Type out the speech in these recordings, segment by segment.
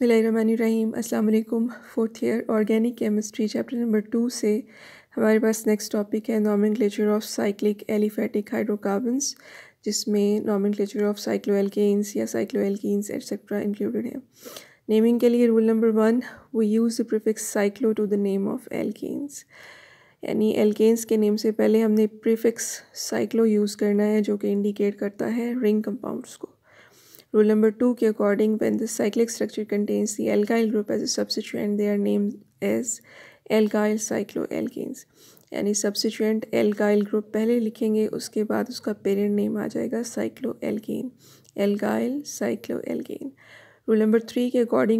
बसमीम अस्सलाम वालेकुम fourth year organic chemistry chapter number two से हमारे पास नेक्स्ट टॉपिक है nomenclature of cyclic aliphatic hydrocarbons जिसमें nomenclature of cycloalkanes या साइक्लो साइक्लोएल्कीन्स एट्सट्रा इंक्लूडेड है नेमिंग के लिए रूल नंबर वन वो use the prefix cyclo to the name of alkanes यानी एल्केन्स के name से पहले हमने प्रीफिक्स साइक्लो यूज़ करना है जो कि इंडिकेट करता है रिंग कंपाउंड्स को Rule number 2 के according when the cyclic structure contains the alkyl group as a substituent they are named as alkyl cycloalkanes यानी substituent alkyl group पहले लिखेंगे उसके बाद उसका पेरेंट नेम आ जाएगा cycloalkane alkyl cycloalkane rule number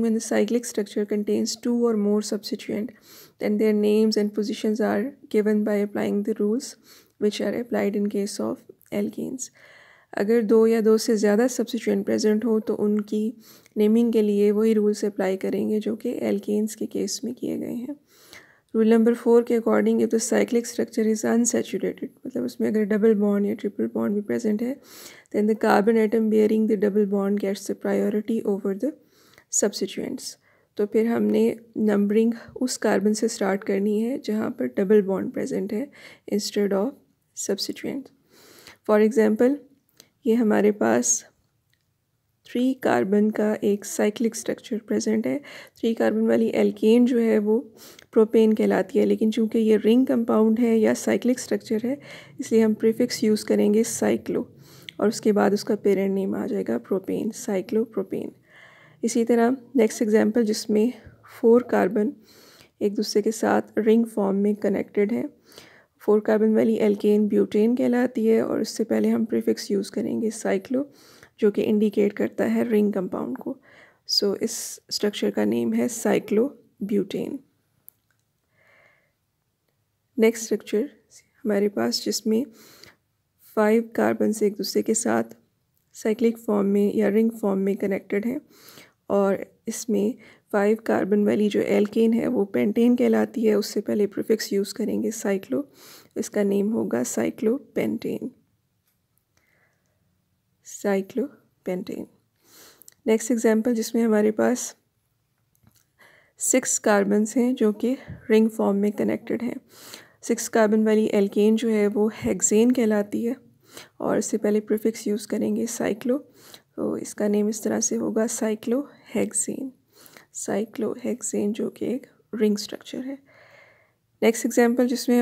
when the cyclic structure contains two or more substituent then their names and positions are given by applying the rules which are applied in case of alkenes अगर दो या दो से ज़्यादा substituent present हो तो उनकी naming के लिए वही रूल्स अप्लाई करेंगे जो कि एल्केन्स के केस में किए गए हैं रूल नंबर फोर के according if the cyclic structure is unsaturated मतलब उसमें अगर डबल बॉन्ड या ट्रिपल बॉन्ड भी प्रेजेंट है then the carbon atom bearing the double bond gets the priority over the substituents तो फिर हमने नंबरिंग उस कार्बन से स्टार्ट करनी है जहाँ पर डबल बॉन्ड प्रेजेंट है instead of substituent for example ये हमारे पास थ्री कार्बन का एक साइक्लिक स्ट्रक्चर प्रेजेंट है थ्री कार्बन वाली एल्केन जो है वो प्रोपेन कहलाती है लेकिन चूंकि ये रिंग कंपाउंड है या साइक्लिक स्ट्रक्चर है इसलिए हम प्रीफिक्स यूज़ करेंगे साइक्लो और उसके बाद उसका पेरेंट नेम आ जाएगा प्रोपेन साइक्लो प्रोपेन इसी तरह नेक्स्ट एग्जाम्पल जिसमें फोर कार्बन एक दूसरे के साथ रिंग फॉर्म में कनेक्टेड है फोर कार्बन वाली एल्केन ब्यूटेन कहलाती है और इससे पहले हम प्रीफिक्स यूज़ करेंगे साइक्लो जो कि इंडिकेट करता है रिंग कंपाउंड को सो so, इस स्ट्रक्चर का नेम है साइक्लो ब्यूटेन नेक्स्ट स्ट्रक्चर हमारे पास जिसमें फाइव कार्बन से एक दूसरे के साथ साइक्लिक फॉर्म में या रिंग फॉर्म में कनेक्टेड हैं और इसमें फाइव कार्बन वाली जो एल्केन है वो पेंटेन कहलाती है उससे पहले प्रिफिक्स यूज़ करेंगे साइक्लो इसका नेम होगा cyclopentane cyclopentane next example जिसमें हमारे पास सिक्स कार्बन्स हैं जो कि रिंग फॉर्म में कनेक्टेड हैं सिक्स कार्बन वाली एल्केन जो है वो हैगजेन कहलाती है और इससे पहले प्रिफिक्स यूज़ करेंगे साइक्लो तो इसका नेम इस तरह से होगा साइक्लो हेक्सेन साइक्लोहेक्सेन जो कि एक रिंग स्ट्रक्चर है नेक्स्ट एग्जांपल जिसमें